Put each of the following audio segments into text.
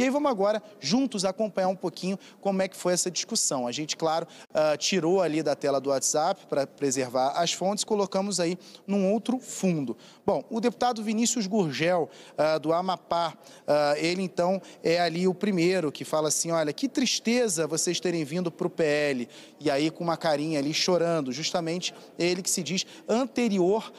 E aí vamos agora juntos acompanhar um pouquinho como é que foi essa discussão. A gente, claro, uh, tirou ali da tela do WhatsApp para preservar as fontes, colocamos aí num outro fundo. Bom, o deputado Vinícius Gurgel, uh, do Amapá, uh, ele então é ali o primeiro que fala assim: olha, que tristeza vocês terem vindo para o PL. E aí com uma carinha ali chorando, justamente ele que se diz anterior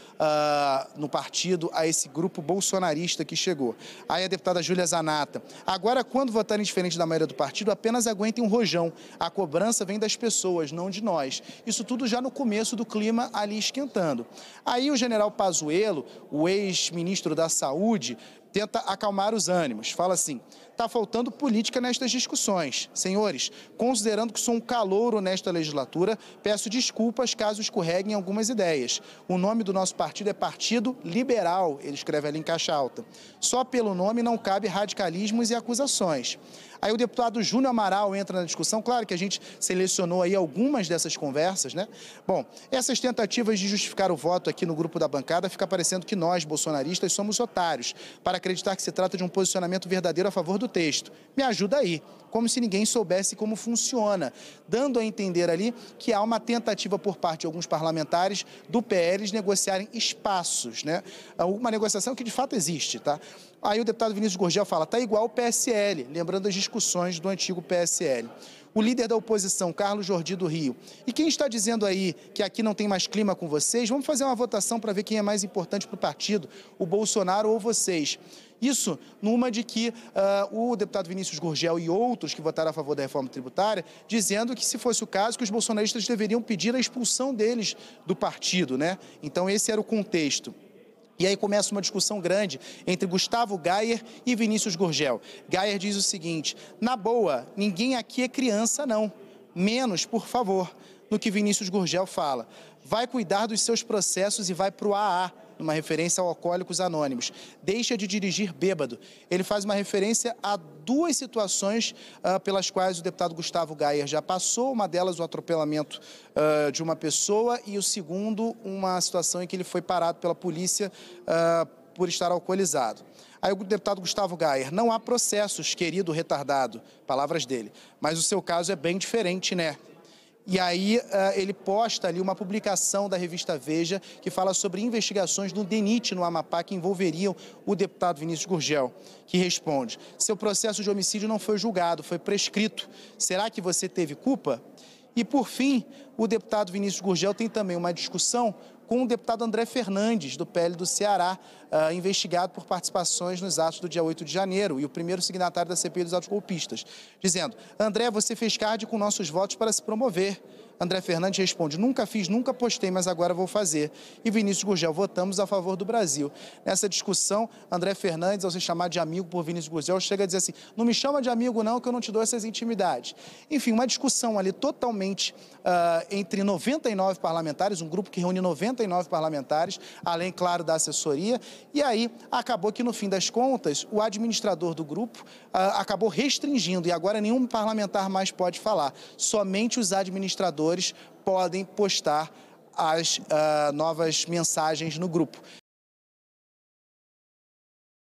no partido a esse grupo bolsonarista que chegou. Aí a deputada Júlia Zanata. Agora Agora, quando votarem diferente da maioria do partido, apenas aguentem um rojão. A cobrança vem das pessoas, não de nós. Isso tudo já no começo do clima ali esquentando. Aí o general Pazuello, o ex-ministro da Saúde, tenta acalmar os ânimos. Fala assim: está faltando política nestas discussões. Senhores, considerando que sou um calouro nesta legislatura, peço desculpas caso escorreguem algumas ideias. O nome do nosso partido é Partido Liberal, ele escreve ali em caixa alta. Só pelo nome não cabe radicalismos e acusações. Aí o deputado Júnior Amaral entra na discussão, claro que a gente selecionou aí algumas dessas conversas, né? Bom, essas tentativas de justificar o voto aqui no grupo da bancada fica parecendo que nós, bolsonaristas, somos otários. Para acreditar que se trata de um posicionamento verdadeiro a favor do texto. Me ajuda aí, como se ninguém soubesse como funciona, dando a entender ali que há uma tentativa por parte de alguns parlamentares do PL de negociarem espaços, né? É uma negociação que de fato existe, tá? Aí o deputado Vinícius Gurgel fala, tá igual o PSL, lembrando as discussões do antigo PSL o líder da oposição, Carlos Jordi do Rio. E quem está dizendo aí que aqui não tem mais clima com vocês, vamos fazer uma votação para ver quem é mais importante para o partido, o Bolsonaro ou vocês. Isso numa de que uh, o deputado Vinícius Gurgel e outros que votaram a favor da reforma tributária, dizendo que se fosse o caso, que os bolsonaristas deveriam pedir a expulsão deles do partido, né? Então esse era o contexto. E aí começa uma discussão grande entre Gustavo Gayer e Vinícius Gurgel. Gayer diz o seguinte: na boa, ninguém aqui é criança, não. Menos, por favor, no que Vinícius Gurgel fala. Vai cuidar dos seus processos e vai para o AA numa referência ao Alcoólicos Anônimos. Deixa de dirigir bêbado. Ele faz uma referência a duas situações uh, pelas quais o deputado Gustavo Gayer já passou, uma delas o atropelamento uh, de uma pessoa e o segundo uma situação em que ele foi parado pela polícia uh, por estar alcoolizado. Aí o deputado Gustavo Gayer, não há processos, querido retardado, palavras dele, mas o seu caso é bem diferente, né? E aí ah, ele posta ali uma publicação da revista Veja que fala sobre investigações do DENIT no Amapá que envolveriam o deputado Vinícius Gurgel, que responde: "Seu processo de homicídio não foi julgado, foi prescrito. Será que você teve culpa?" E por fim, o deputado Vinícius Gurgel tem também uma discussão com o deputado André Fernandes, do PL do Ceará, uh, investigado por participações nos atos do dia 8 de janeiro e o primeiro signatário da CPI dos atos golpistas, dizendo: André, você fez card com nossos votos para se promover. André Fernandes responde: nunca fiz, nunca postei, mas agora vou fazer. E Vinícius Gurgel, votamos a favor do Brasil. Nessa discussão, André Fernandes, ao se chamar de amigo por Vinícius Gurgel, chega a dizer assim: não me chama de amigo, não, que eu não te dou essas intimidades. Enfim, uma discussão ali totalmente uh, entre 99 parlamentares, um grupo que reúne 99 parlamentares, além, claro, da assessoria. E aí acabou que, no fim das contas, o administrador do grupo uh, acabou restringindo, e agora nenhum parlamentar mais pode falar, somente os administradores seguidores podem postar as uh, novas mensagens no grupo.